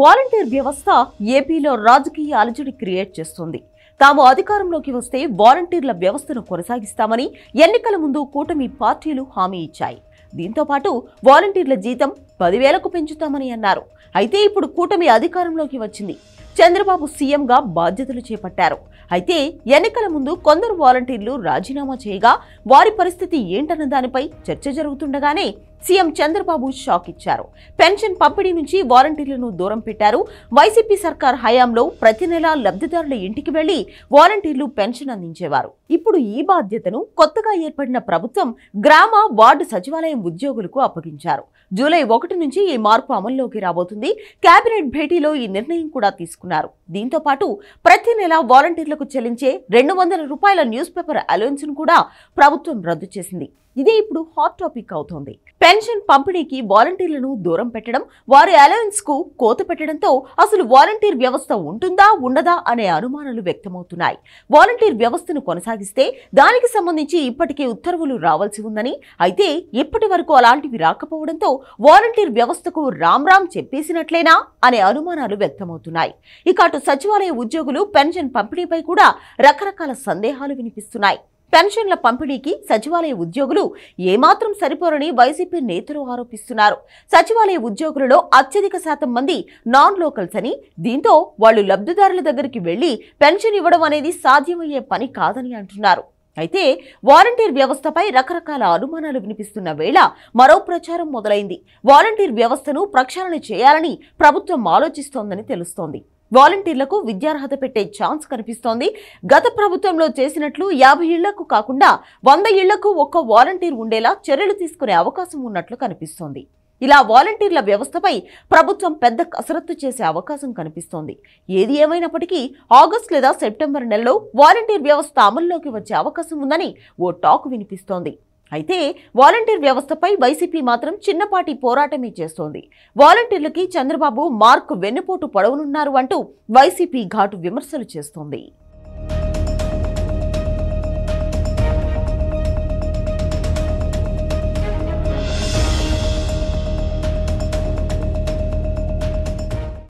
volunteer వ్యవస్థ ఏపీలో రాజకీయ అలజడి క్రియేట్ చేస్తుంది తాము అధికారంలోకి వస్తే వాలంటీర్ల వ్యవస్థను కొనసాగిస్తామని ఎన్నికల ముందు కూటమి పార్టీలు హామీ ఇచ్చాయి దీంతో పాటు వాలంటీర్ల జీతం పదివేలకు పెంచుతామని అన్నారు అయితే ఇప్పుడు కూటమి అధికారంలోకి వచ్చింది చంద్రబాబు సీఎంగా బాధ్యతలు చేపట్టారు అయితే ఎన్నికల ముందు కొందరు వాలంటీర్లు రాజీనామా చేయగా వారి పరిస్థితి ఏంటన్న దానిపై చర్చ జరుగుతుండగానే సీఎం చంద్రబాబు షాక్ ఇచ్చారు పెన్షన్ పంపిణీ నుంచి వాలంటీర్లను దూరం పెట్టారు వైసీపీ సర్కార్ హయాంలో ప్రతి నెలా లబ్ధిదారుల ఇంటికి వెళ్లి వాలంటీర్లు పెన్షన్ అందించేవారు ఇప్పుడు ఈ బాధ్యతను కొత్తగా ఏర్పడిన ప్రభుత్వం గ్రామ వార్డు సచివాలయం ఉద్యోగులకు అప్పగించారు జూలై ఒకటి నుంచి ఈ మార్పు అమల్లోకి రాబోతుంది కేబినెట్ భేటీలో ఈ నిర్ణయం కూడా తీసుకున్నారు దీంతో పాటు ప్రతి నెల వాలంటీర్లకు చెల్లించే రెండు వందల రూపాయల న్యూస్ పేపర్ అలవెన్స్ను కూడా ప్రభుత్వం రద్దు చేసింది ఇదే ఇప్పుడు హాట్ టాపిక్ అవుతోంది పెన్షన్ పంపిణీకి వాలంటీర్లను దూరం పెట్టడం వారి అలవెన్స్ కు కోత పెట్టడంతో అసలు వాలంటీర్ వ్యవస్థ ఉంటుందా ఉండదా అనే అనుమానాలు వ్యక్తమవుతున్నాయి వాలంటీర్ వ్యవస్థను కొనసాగిస్తే దానికి సంబంధించి ఇప్పటికే ఉత్తర్వులు రావాల్సి ఉందని అయితే ఇప్పటి వరకు అలాంటివి రాకపోవడంతో వాలంటీర్ వ్యవస్థకు రామ్ రామ్ చెప్పేసినట్లేనా అనే అనుమానాలు వ్యక్తమవుతున్నాయి ఇక అటు సచివాలయ ఉద్యోగులు పెన్షన్ పంపిణీపై కూడా రకరకాల సందేహాలు వినిపిస్తున్నాయి పెన్షన్ల పంపిణీకి సచివాలయ ఉద్యోగులు ఏమాత్రం సరిపోరని వైసీపీ నేతలు ఆరోపిస్తున్నారు సచివాలయ ఉద్యోగులలో అత్యధిక శాతం మంది నాన్ లోకల్స్ అని దీంతో వాళ్లు లబ్ధిదారుల దగ్గరికి వెళ్లి పెన్షన్ ఇవ్వడం అనేది సాధ్యమయ్యే పని కాదని అంటున్నారు అయితే వాలంటీర్ వ్యవస్థపై రకరకాల అనుమానాలు వినిపిస్తున్న వేళ మరో ప్రచారం మొదలైంది వాలంటీర్ వ్యవస్థను ప్రక్షాళన చేయాలని ప్రభుత్వం ఆలోచిస్తోందని తెలుస్తోంది వాలంటీర్లకు విద్యార్హత పెట్టే ఛాన్స్ కనిపిస్తోంది గత ప్రభుత్వంలో చేసినట్లు యాభై ఇళ్లకు కాకుండా వంద ఇళ్లకు ఒక్క వాలంటీర్ ఉండేలా చర్యలు తీసుకునే అవకాశం ఉన్నట్లు కనిపిస్తోంది ఇలా వాలంటీర్ల వ్యవస్థపై ప్రభుత్వం పెద్ద కసరత్తు చేసే అవకాశం కనిపిస్తోంది ఏది ఏమైనప్పటికీ ఆగస్ట్ లేదా సెప్టెంబర్ నెలలో వాలంటీర్ వ్యవస్థ అమల్లోకి వచ్చే అవకాశం ఉందని ఓ టాక్ వినిపిస్తోంది అయితే వాలంటీర్ వ్యవస్థపై వైసీపీ మాత్రం చిన్నపాటి పోరాటమే చేస్తోంది వాలంటీర్లకి చంద్రబాబు మార్క్ వెన్నుపోటు పొడవనున్నారు అంటూ వైసీపీ ఘాటు విమర్శలు చేస్తోంది